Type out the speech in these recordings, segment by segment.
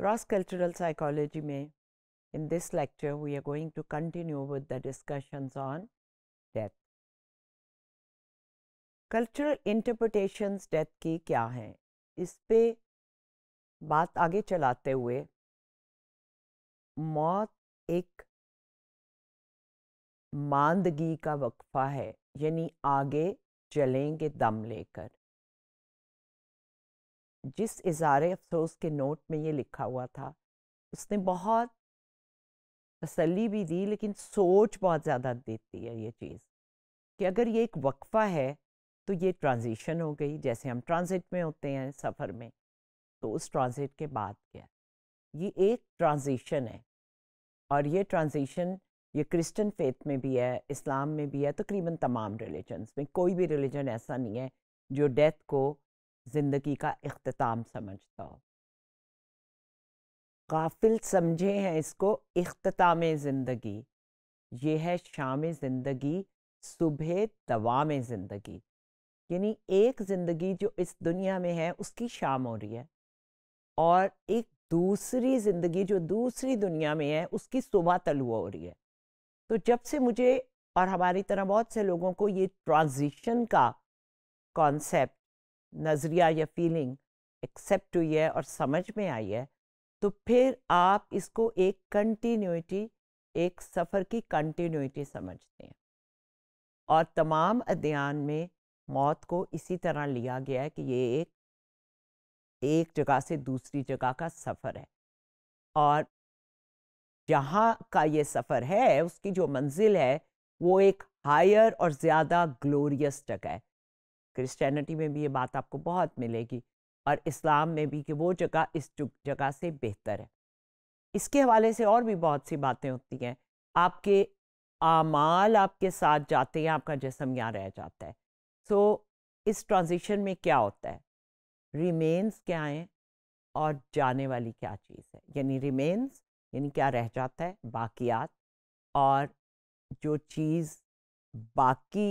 cross cultural psychology में in this lecture we are going to continue with the discussions on death cultural interpretations death की क्या हैं इस पे बात आगे चलाते हुए मौत एक मांदगी का वक्फा है यानी आगे चलेंगे दम लेकर जिस इजारे अफसोस के नोट में ये लिखा हुआ था उसने बहुत तसली भी दी लेकिन सोच बहुत ज़्यादा देती है ये चीज़ कि अगर ये एक वक्फ़ा है तो ये ट्रांजिशन हो गई जैसे हम ट्रांज़िट में होते हैं सफ़र में तो उस ट्रांज़िट के बाद क्या ये एक ट्रांजिशन है और ये ट्रांजिशन ये क्रिश्चियन फेथ में भी है इस्लाम में भी है तकरीबन तमाम रिलीजन्स में कोई भी रिलीजन ऐसा नहीं है जो डेथ को ज़िंदगी का अख्ताम समझता हो काफिल समझे हैं इसको अख्ताम ज़िंदगी ये है शाम ज़िंदगी सुबह में ज़िंदगी यानी एक ज़िंदगी जो इस दुनिया में है उसकी शाम हो रही है और एक दूसरी ज़िंदगी जो दूसरी दुनिया में है उसकी सुबह तलुआ हो रही है तो जब से मुझे और हमारी तरह बहुत से लोगों को ये ट्रांजिशन का कॉन्सेप्ट नज़रिया या फीलिंग एक्सेप्ट हुई है और समझ में आई है तो फिर आप इसको एक कंटिन्यूटी एक सफ़र की कंटिन्यूटी समझते हैं और तमाम अध्ययन में मौत को इसी तरह लिया गया है कि ये एक एक जगह से दूसरी जगह का सफ़र है और जहाँ का ये सफ़र है उसकी जो मंजिल है वो एक हायर और ज़्यादा ग्लोरियस जगह है क्रिश्चियनिटी में भी ये बात आपको बहुत मिलेगी और इस्लाम में भी कि वो जगह इस जगह से बेहतर है इसके हवाले से और भी बहुत सी बातें होती हैं आपके आमाल आपके साथ जाते हैं आपका जिसम यहाँ रह जाता है सो so, इस ट्रांजिशन में क्या होता है रिमेन्स क्या हैं और जाने वाली क्या चीज़ है यानी रिमेन्स यानी क्या रह जाता है बाकियात और जो चीज़ बाकी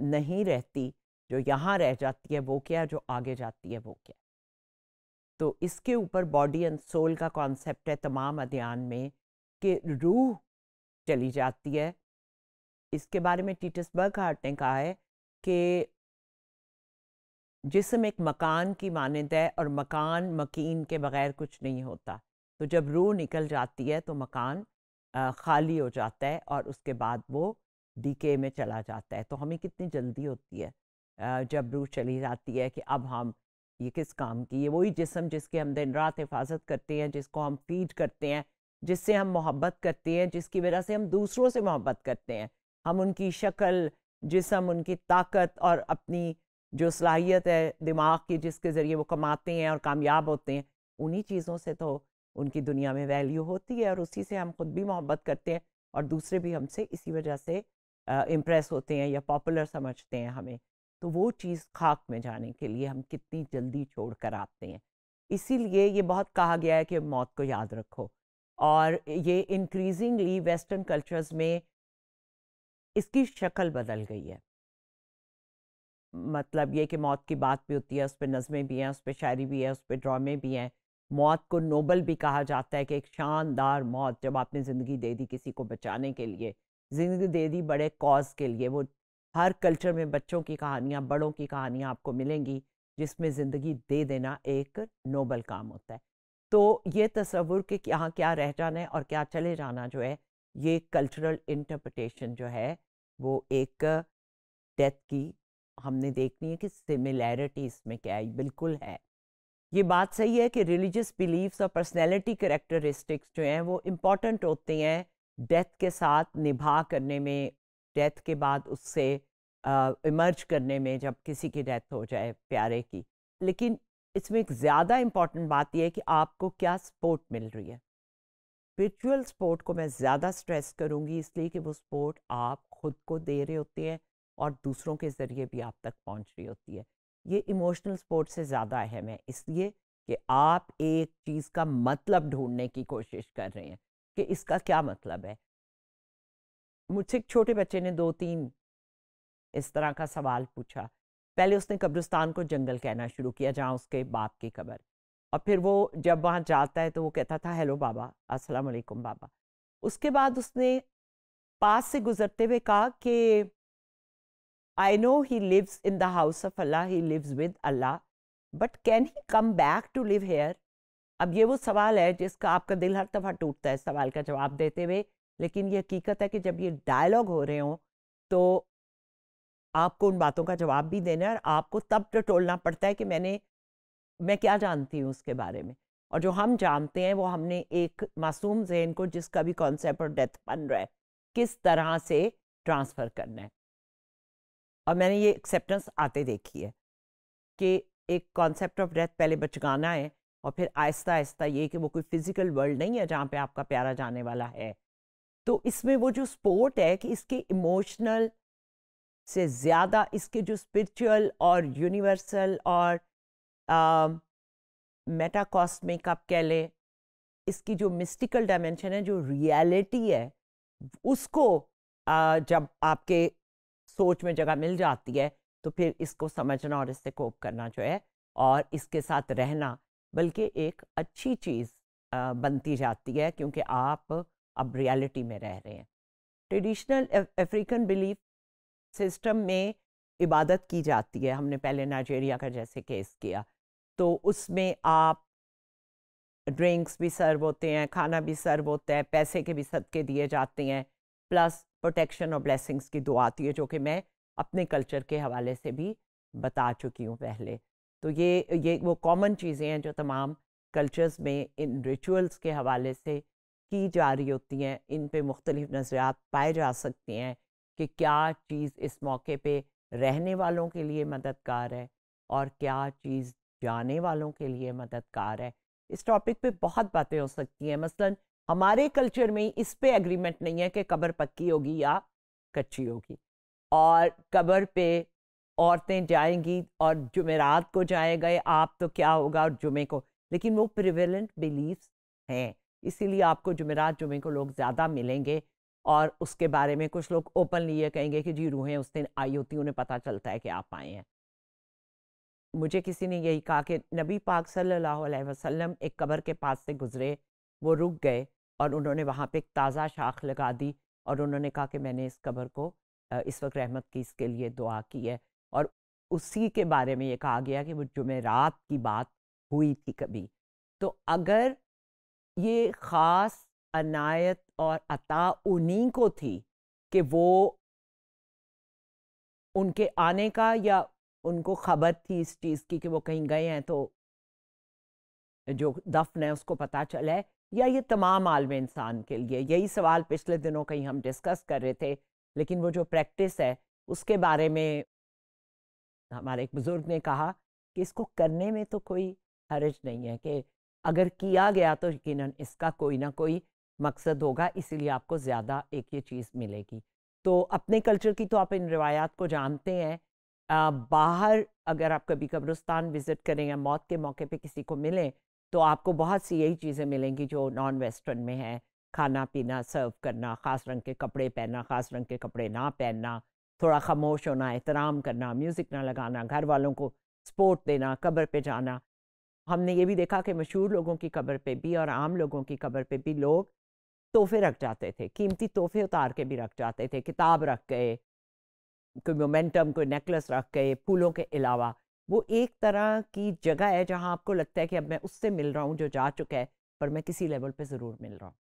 नहीं रहती जो यहाँ रह जाती है वो क्या जो आगे जाती है वो क्या तो इसके ऊपर बॉडी एंड सोल का कॉन्सेप्ट है तमाम अध्ययन में कि रूह चली जाती है इसके बारे में टीटस हार्ट ने कहा है कि जिसम एक मकान की मानद है और मकान मकीन के बगैर कुछ नहीं होता तो जब रूह निकल जाती है तो मकान खाली हो जाता है और उसके बाद वो डीके में चला जाता है तो हमें कितनी जल्दी होती है जब रूह चली जाती है कि अब हम ये किस काम की ये वही जिसम जिसके हम दिन रात हिफाजत करते हैं जिसको हम फीड करते हैं जिससे हम मोहब्बत करते हैं जिसकी वजह से हम दूसरों से मोहब्बत करते हैं हम उनकी शक्ल जिसम उनकी ताकत और अपनी जो सलाहियत है दिमाग की जिसके ज़रिए वो कमाते हैं और कामयाब होते हैं उन्हीं चीज़ों से तो उनकी दुनिया में वैल्यू होती है और उसी से हम खुद भी मोहब्बत करते हैं और दूसरे भी हमसे इसी वजह से इम्प्रेस होते हैं या पॉपुलर समझते हैं हमें तो वो चीज़ खाक में जाने के लिए हम कितनी जल्दी छोड़ कर आते हैं इसीलिए ये बहुत कहा गया है कि मौत को याद रखो और ये इंक्रीजिंगली वेस्टर्न कल्चर्स में इसकी शक्ल बदल गई है मतलब ये कि मौत की बात भी होती है उस पर नज़में भी हैं उस पर शायरी भी है उस पर ड्रामे भी हैं मौत को नोबल भी कहा जाता है कि एक शानदार मौत जब आपने ज़िंदगी दे दी किसी को बचाने के लिए ज़िंदगी दे दी बड़े कॉज के लिए वो हर कल्चर में बच्चों की कहानियाँ बड़ों की कहानियाँ आपको मिलेंगी जिसमें ज़िंदगी दे देना एक नोबल काम होता है तो ये तस्वुर के यहाँ क्या रह जाना है और क्या चले जाना जो है ये कल्चरल इंटरप्रटेशन जो है वो एक डेथ की हमने देखनी है कि सिमिलैरिटी इसमें क्या है बिल्कुल है ये बात सही है कि रिलीजियस बिलीव्स और पर्सनैलिटी करेक्टरिस्टिक्स जो हैं वो इम्पॉर्टेंट होते हैं डेथ के साथ निभा करने में डेथ के बाद उससे इमर्ज करने में जब किसी की डेथ हो जाए प्यारे की लेकिन इसमें एक ज़्यादा इम्पॉर्टेंट बात यह है कि आपको क्या सपोर्ट मिल रही है स्पिरिचुअल सपोर्ट को मैं ज़्यादा स्ट्रेस करूँगी इसलिए कि वो सपोर्ट आप खुद को दे रहे होते हैं और दूसरों के ज़रिए भी आप तक पहुँच रही होती है ये इमोशनल सपोर्ट से ज़्यादा अहम है इसलिए कि आप एक चीज़ का मतलब ढूंढने की कोशिश कर रहे हैं कि इसका क्या मतलब है मुझसे एक छोटे बच्चे ने दो तीन इस तरह का सवाल पूछा पहले उसने कब्रिस्तान को जंगल कहना शुरू किया जहाँ उसके बाप की कब्र और फिर वो जब वहाँ जाता है तो वो कहता था हेलो बाबा अस्सलाम वालेकुम बाबा उसके बाद उसने पास से गुजरते हुए कहा कि I know he lives in the house of Allah he lives with Allah but can he come back to live here अब ये वो सवाल है जिसका आपका दिल हर दफ़ा टूटता है सवाल का जवाब देते हुए लेकिन ये हकीकत है कि जब ये डायलॉग हो रहे हों तो आपको उन बातों का जवाब भी देना है और आपको तब टटोलना तो पड़ता है कि मैंने मैं क्या जानती हूँ उसके बारे में और जो हम जानते हैं वो हमने एक मासूम जहन को जिसका भी कॉन्सेप्ट और डेथ बन रहा है किस तरह से ट्रांसफ़र करना है और मैंने ये एक्सेप्टेंस आते देखी है कि एक कॉन्सेप्ट ऑफ डेथ पहले बचगाना है और फिर आहिस्ता आहिस्ता ये कि वो कोई फिज़िकल वर्ल्ड नहीं है जहाँ पे आपका प्यारा जाने वाला है तो इसमें वो जो स्पोर्ट है कि इसके इमोशनल से ज़्यादा इसके जो स्पिरिचुअल और यूनिवर्सल और मेटाकॉस्मिक आप कह लें इसकी जो मिस्टिकल डायमेंशन है जो रियलिटी है उसको आ, जब आपके सोच में जगह मिल जाती है तो फिर इसको समझना और इससे कोप करना जो है और इसके साथ रहना बल्कि एक अच्छी चीज़ बनती जाती है क्योंकि आप अब रियलिटी में रह रहे हैं ट्रेडिशनल अफ्रीकन बिलीफ सिस्टम में इबादत की जाती है हमने पहले नाइजेरिया का जैसे केस किया तो उसमें आप ड्रिंक्स भी सर्व होते हैं खाना भी सर्व होता है पैसे के भी सदके दिए जाते हैं प्लस प्रोटेक्शन और ब्लेसिंग्स की दुआ आती है जो कि मैं अपने कल्चर के हवाले से भी बता चुकी हूँ पहले तो ये ये वो कॉमन चीज़ें हैं जो तमाम कल्चर्स में इन रिचुअल्स के हवाले से की जा रही होती हैं इन पे मुख्तलिफ नज़रियात पाए जा सकती हैं कि क्या चीज़ इस मौके पे रहने वालों के लिए मददगार है और क्या चीज़ जाने वालों के लिए मददगार है इस टॉपिक पे बहुत बातें हो सकती हैं मसलन हमारे कल्चर में इस पे एग्रीमेंट नहीं है कि कब्र पक्की होगी या कच्ची होगी और कब्र पे औरतें जाएंगी और जुमेरात को जाए गए आप तो क्या होगा और जुमे को लेकिन वो प्रिवेलेंट बिलीव हैं इसीलिए आपको जुमेरात जुमे को लोग ज़्यादा मिलेंगे और उसके बारे में कुछ लोग ओपनली ये कहेंगे कि जी रूहें उस दिन आई होती उन्हें पता चलता है कि आप आए हैं मुझे किसी ने यही कहा कि नबी पाक सल्लल्लाहु अलैहि वसल्लम एक कब्र के पास से गुजरे वो रुक गए और उन्होंने वहाँ पे एक ताज़ा शाख लगा दी और उन्होंने कहा कि मैंने इस कब्र को इस वक्त रहमत की इसके लिए दुआ की है और उसी के बारे में ये कहा गया कि वो जुमेरात की बात हुई थी कभी तो अगर ये ख़ास अनायत और अता उन्हीं को थी कि वो उनके आने का या उनको खबर थी इस चीज़ की कि वो कहीं गए हैं तो जो दफन है उसको पता चला है या ये तमाम आलम इंसान के लिए यही सवाल पिछले दिनों कहीं हम डिस्कस कर रहे थे लेकिन वो जो प्रैक्टिस है उसके बारे में हमारे एक बुज़ुर्ग ने कहा कि इसको करने में तो कोई हर्ज नहीं है कि अगर किया गया तो यकीन इसका कोई ना कोई मकसद होगा इसीलिए आपको ज़्यादा एक ये चीज़ मिलेगी तो अपने कल्चर की तो आप इन रिवायात को जानते हैं आ, बाहर अगर आप कभी कब्रस्तान विज़िट करें या मौत के मौके पे किसी को मिलें तो आपको बहुत सी यही चीज़ें मिलेंगी जो नॉन वेस्टर्न में है खाना पीना सर्व करना ख़ास रंग के कपड़े पहनना ख़ास रंग के कपड़े ना पहनना थोड़ा खामोश होना एहतराम करना म्यूज़िक ना लगाना घर वालों को सपोर्ट देना कब्र पे जाना हमने ये भी देखा कि मशहूर लोगों की कब्र पे भी और आम लोगों की कब्र पे भी लोग तोहफे रख जाते थे कीमती तोहफे उतार के भी रख जाते थे किताब रख गए कोई मोमेंटम कोई नेकलेस रख गए फूलों के अलावा वो एक तरह की जगह है जहाँ आपको लगता है कि अब मैं उससे मिल रहा हूँ जो जा चुका है पर मैं किसी लेवल पर ज़रूर मिल रहा हूँ